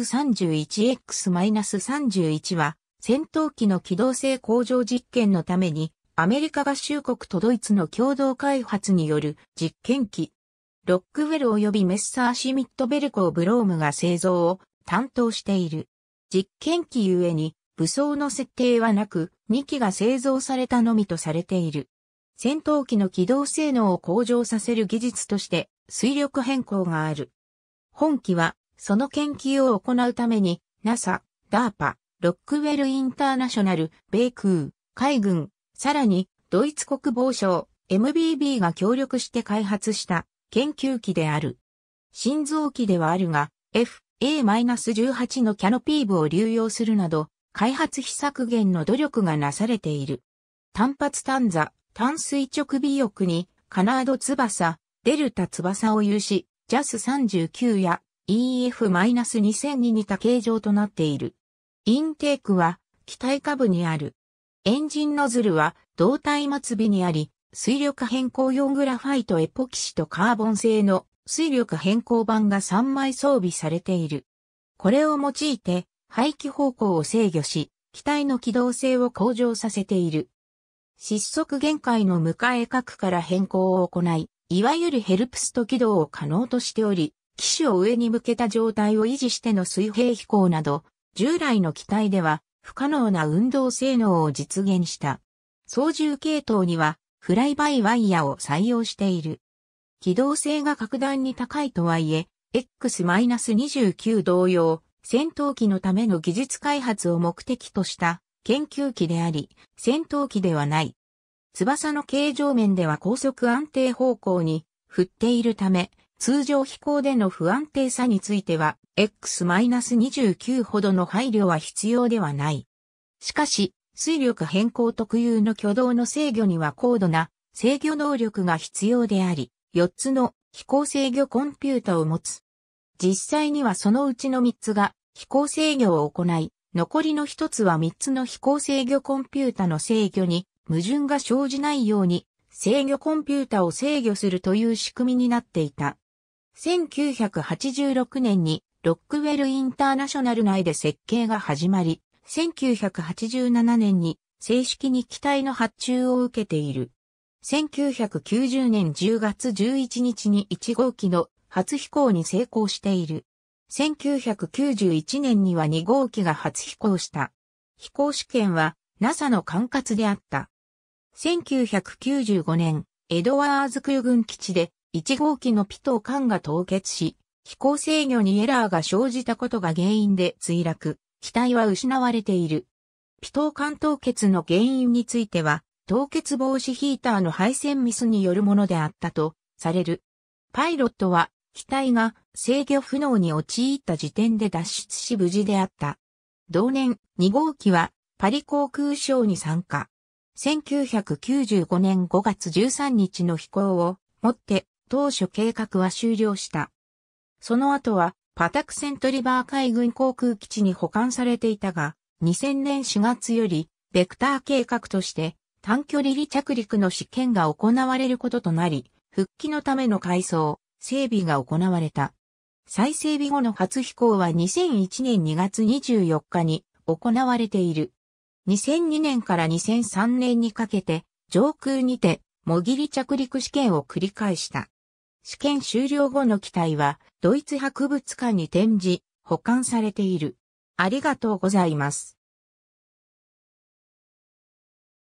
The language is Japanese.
31X-31 は、戦闘機の機動性向上実験のために、アメリカ合衆国とドイツの共同開発による実験機。ロックウェル及びメッサーシミットベルコー・ブロームが製造を担当している。実験機ゆえに武装の設定はなく2機が製造されたのみとされている。戦闘機の機動性能を向上させる技術として水力変更がある。本機はその研究を行うために、NASA、DARPA、ロックウェル・インターナショナル、米空、海軍、さらに、ドイツ国防省、MBB が協力して開発した研究機である。心臓機ではあるが、F、A-18 のキャノピー部を流用するなど、開発費削減の努力がなされている。単発単座、単垂直尾翼に、カナード翼、デルタ翼を有し、JAS39 や EF-2002 にた形状となっている。インテークは機体下部にある。エンジンノズルは胴体末尾にあり、水力変更用グラファイトエポキシとカーボン製の水力変更板が3枚装備されている。これを用いて排気方向を制御し、機体の機動性を向上させている。失速限界の迎え角から変更を行い、いわゆるヘルプスト軌道を可能としており、機種を上に向けた状態を維持しての水平飛行など、従来の機体では不可能な運動性能を実現した。操縦系統にはフライバイワイヤを採用している。機動性が格段に高いとはいえ、X-29 同様、戦闘機のための技術開発を目的とした研究機であり、戦闘機ではない。翼の形状面では高速安定方向に振っているため、通常飛行での不安定さについては X-29 ほどの配慮は必要ではない。しかし、水力変更特有の挙動の制御には高度な制御能力が必要であり、4つの飛行制御コンピュータを持つ。実際にはそのうちの3つが飛行制御を行い、残りの1つは3つの飛行制御コンピュータの制御に矛盾が生じないように制御コンピュータを制御するという仕組みになっていた。1986年にロックウェルインターナショナル内で設計が始まり、1987年に正式に機体の発注を受けている。1990年10月11日に1号機の初飛行に成功している。1991年には2号機が初飛行した。飛行試験は NASA の管轄であった。1995年、エドワーズ空軍基地で1号機のピトー管が凍結し、飛行制御にエラーが生じたことが原因で墜落、機体は失われている。ピトー管凍結の原因については、凍結防止ヒーターの配線ミスによるものであったとされる。パイロットは、機体が制御不能に陥った時点で脱出し無事であった。同年、2号機はパリ航空ショーに参加。1995年5月13日の飛行をもって当初計画は終了した。その後は、パタクセントリバー海軍航空基地に保管されていたが、2000年4月より、ベクター計画として、短距離離着陸の試験が行われることとなり、復帰のための改装、整備が行われた。再整備後の初飛行は2001年2月24日に行われている。2002年から2003年にかけて上空にて模擬離着陸試験を繰り返した。試験終了後の機体は、ドイツ博物館に展示、保管されている。ありがとうございます。